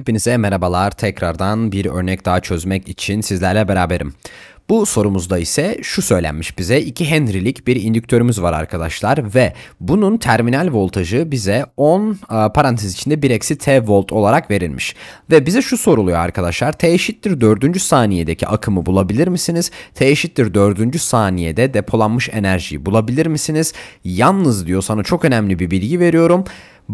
Hepinize merhabalar. Tekrardan bir örnek daha çözmek için sizlerle beraberim. Bu sorumuzda ise şu söylenmiş bize 2 Henry'lik bir indüktörümüz var arkadaşlar ve bunun terminal voltajı bize 10 e, parantez içinde 1 eksi T volt olarak verilmiş. Ve bize şu soruluyor arkadaşlar T eşittir 4. saniyedeki akımı bulabilir misiniz? T eşittir 4. saniyede depolanmış enerjiyi bulabilir misiniz? Yalnız diyor sana çok önemli bir bilgi veriyorum.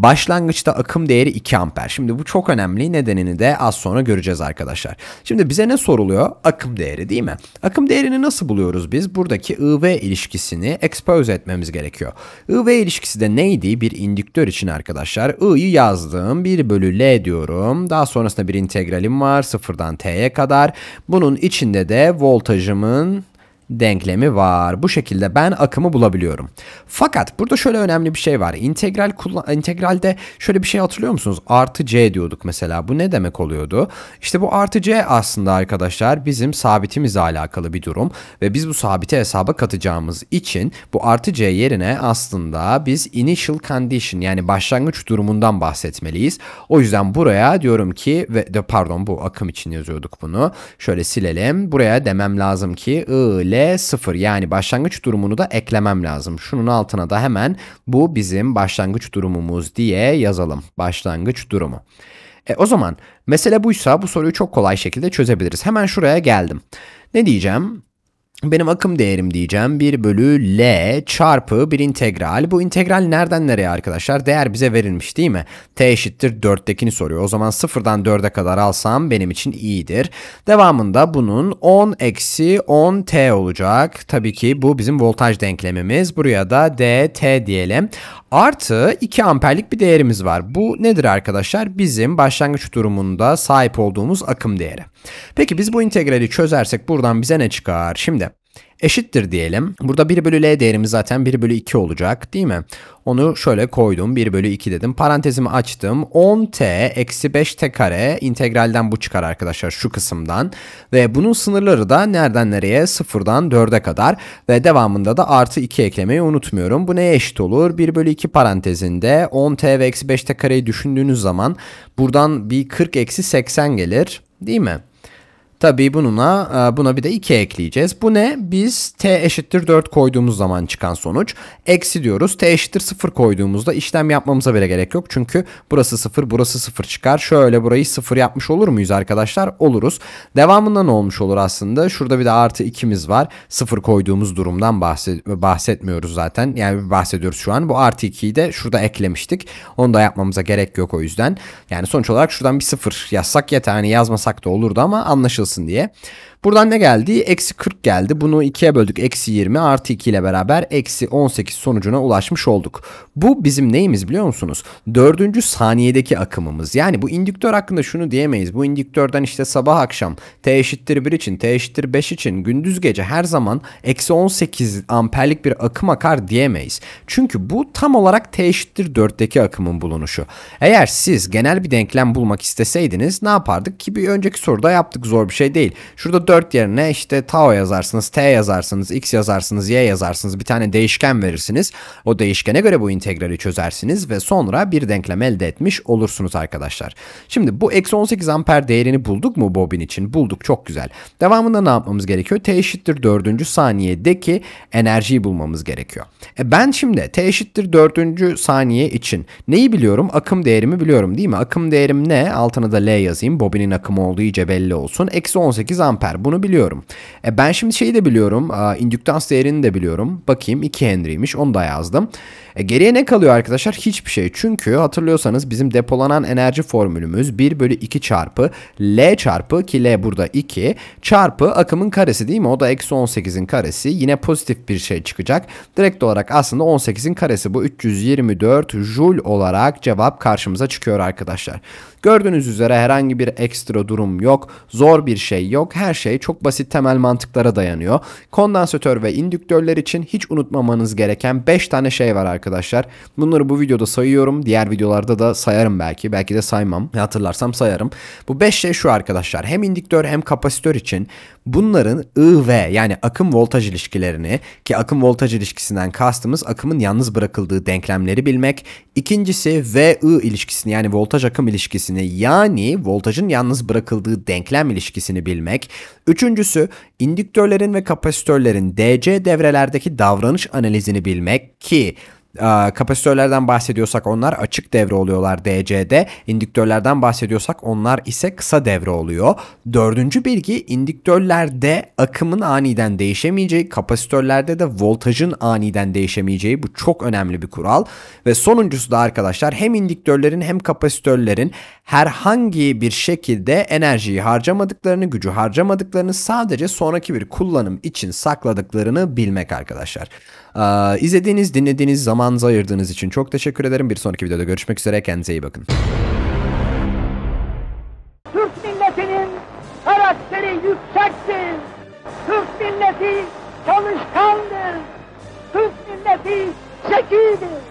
Başlangıçta akım değeri 2 amper. Şimdi bu çok önemli. Nedenini de az sonra göreceğiz arkadaşlar. Şimdi bize ne soruluyor? Akım değeri değil mi? Akım değerini nasıl buluyoruz biz? Buradaki IV ilişkisini expose etmemiz gerekiyor. IV ilişkisi de neydi? Bir indüktör için arkadaşlar. I'yi yazdım. 1 bölü L diyorum. Daha sonrasında bir integralim var. Sıfırdan T'ye kadar. Bunun içinde de voltajımın denklemi var. Bu şekilde ben akımı bulabiliyorum. Fakat burada şöyle önemli bir şey var. İntegral integralde şöyle bir şey hatırlıyor musunuz? Artı c diyorduk mesela. Bu ne demek oluyordu? İşte bu artı c aslında arkadaşlar bizim sabitimizle alakalı bir durum ve biz bu sabiti hesaba katacağımız için bu artı c yerine aslında biz initial condition yani başlangıç durumundan bahsetmeliyiz. O yüzden buraya diyorum ki ve de pardon bu akım için yazıyorduk bunu. Şöyle silelim. Buraya demem lazım ki I, L, 0 yani başlangıç durumunu da eklemem lazım. Şunun altına da hemen bu bizim başlangıç durumumuz diye yazalım. Başlangıç durumu. E, o zaman mesele buysa bu soruyu çok kolay şekilde çözebiliriz. Hemen şuraya geldim. Ne diyeceğim? benim akım değerim diyeceğim 1 bölü L çarpı bir integral. Bu integral nereden nereye arkadaşlar? Değer bize verilmiş değil mi? T eşittir 4'tekini soruyor. O zaman 0'dan 4'e kadar alsam benim için iyidir. Devamında bunun 10 eksi 10 T olacak. Tabii ki bu bizim voltaj denklemimiz. Buraya da DT diyelim. Artı 2 amperlik bir değerimiz var. Bu nedir arkadaşlar? Bizim başlangıç durumunda sahip olduğumuz akım değeri. Peki biz bu integrali çözersek buradan bize ne çıkar? Şimdi eşittir diyelim. Burada 1 bölü L değerimiz zaten 1 bölü 2 olacak değil mi? Onu şöyle koydum 1 bölü 2 dedim. Parantezimi açtım. 10t eksi 5t kare integralden bu çıkar arkadaşlar şu kısımdan. Ve bunun sınırları da nereden nereye? 0'dan 4'e kadar. Ve devamında da artı 2 eklemeyi unutmuyorum. Bu neye eşit olur? 1 bölü 2 parantezinde 10t ve eksi 5t kareyi düşündüğünüz zaman buradan bir 40 eksi 80 gelir değil mi? Tabii bununla e, buna bir de 2 ekleyeceğiz. Bu ne? Biz t eşittir 4 koyduğumuz zaman çıkan sonuç. Eksi diyoruz. t eşittir 0 koyduğumuzda işlem yapmamıza bile gerek yok. Çünkü burası 0 burası 0 çıkar. Şöyle burayı 0 yapmış olur muyuz arkadaşlar? Oluruz. Devamında ne olmuş olur aslında? Şurada bir de artı 2'miz var. 0 koyduğumuz durumdan bahsetmiyoruz zaten. Yani bahsediyoruz şu an. Bu artı 2'yi de şurada eklemiştik. Onu da yapmamıza gerek yok o yüzden. Yani sonuç olarak şuradan bir 0 yazsak yeter. Hani yazmasak da olurdu ama anlaşılır açılsın diye. Buradan ne geldi? Eksi 40 geldi. Bunu 2'ye böldük. Eksi 20 artı 2 ile beraber eksi 18 sonucuna ulaşmış olduk. Bu bizim neyimiz biliyor musunuz? Dördüncü saniyedeki akımımız. Yani bu indüktör hakkında şunu diyemeyiz. Bu indüktörden işte sabah akşam t eşittir 1 için, t eşittir 5 için gündüz gece her zaman eksi 18 amperlik bir akım akar diyemeyiz. Çünkü bu tam olarak t eşittir 4'teki akımın bulunuşu. Eğer siz genel bir denklem bulmak isteseydiniz ne yapardık ki bir önceki soruda yaptık zor bir şey değil. Şurada 4 4 yerine işte tau yazarsınız, t yazarsınız, x yazarsınız, y yazarsınız. Bir tane değişken verirsiniz. O değişkene göre bu integrali çözersiniz ve sonra bir denklem elde etmiş olursunuz arkadaşlar. Şimdi bu eksi 18 amper değerini bulduk mu bobin için? Bulduk çok güzel. Devamında ne yapmamız gerekiyor? T eşittir 4. saniyedeki enerjiyi bulmamız gerekiyor. E ben şimdi T eşittir 4. saniye için neyi biliyorum? Akım değerimi biliyorum değil mi? Akım değerim ne? Altına da L yazayım. Bobinin akımı olduğu iyice belli olsun. Eksi 18 amper eder. Bunu biliyorum. E ben şimdi şeyi de biliyorum. E, indüktans değerini de biliyorum. Bakayım 2 Henry'miş. Onu da yazdım. E geriye ne kalıyor arkadaşlar? Hiçbir şey. Çünkü hatırlıyorsanız bizim depolanan enerji formülümüz 1 bölü 2 çarpı L çarpı ki L burada 2 çarpı akımın karesi değil mi? O da eksi 18'in karesi. Yine pozitif bir şey çıkacak. Direkt olarak aslında 18'in karesi bu 324 joule olarak cevap karşımıza çıkıyor arkadaşlar. Gördüğünüz üzere herhangi bir ekstra durum yok. Zor bir şey yok. Her şey çok basit temel mantıklara dayanıyor. Kondansatör ve indüktörler için hiç unutmamanız gereken 5 tane şey var arkadaşlar arkadaşlar. Bunları bu videoda sayıyorum. Diğer videolarda da sayarım belki. Belki de saymam. Hatırlarsam sayarım. Bu 5 şey şu arkadaşlar. Hem indiktör hem kapasitör için bunların I-V yani akım voltaj ilişkilerini ki akım voltaj ilişkisinden kastımız akımın yalnız bırakıldığı denklemleri bilmek. İkincisi V-I ilişkisini yani voltaj akım ilişkisini yani voltajın yalnız bırakıldığı denklem ilişkisini bilmek. Üçüncüsü indiktörlerin ve kapasitörlerin DC devrelerdeki davranış analizini bilmek ki Kapasitörlerden bahsediyorsak onlar açık devre oluyorlar DC'de. İndüktörlerden bahsediyorsak onlar ise kısa devre oluyor. Dördüncü bilgi indüktörlerde akımın aniden değişemeyeceği, kapasitörlerde de voltajın aniden değişemeyeceği. Bu çok önemli bir kural. Ve sonuncusu da arkadaşlar hem indüktörlerin hem kapasitörlerin herhangi bir şekilde enerjiyi harcamadıklarını, gücü harcamadıklarını sadece sonraki bir kullanım için sakladıklarını bilmek arkadaşlar. Ee, izlediğiniz, dinlediğiniz zaman zamanınızı ayırdığınız için çok teşekkür ederim. Bir sonraki videoda görüşmek üzere. Kendinize iyi bakın. Türk milletinin karakteri yüksektir. Türk milleti çalışkandır. Türk milleti zekidir.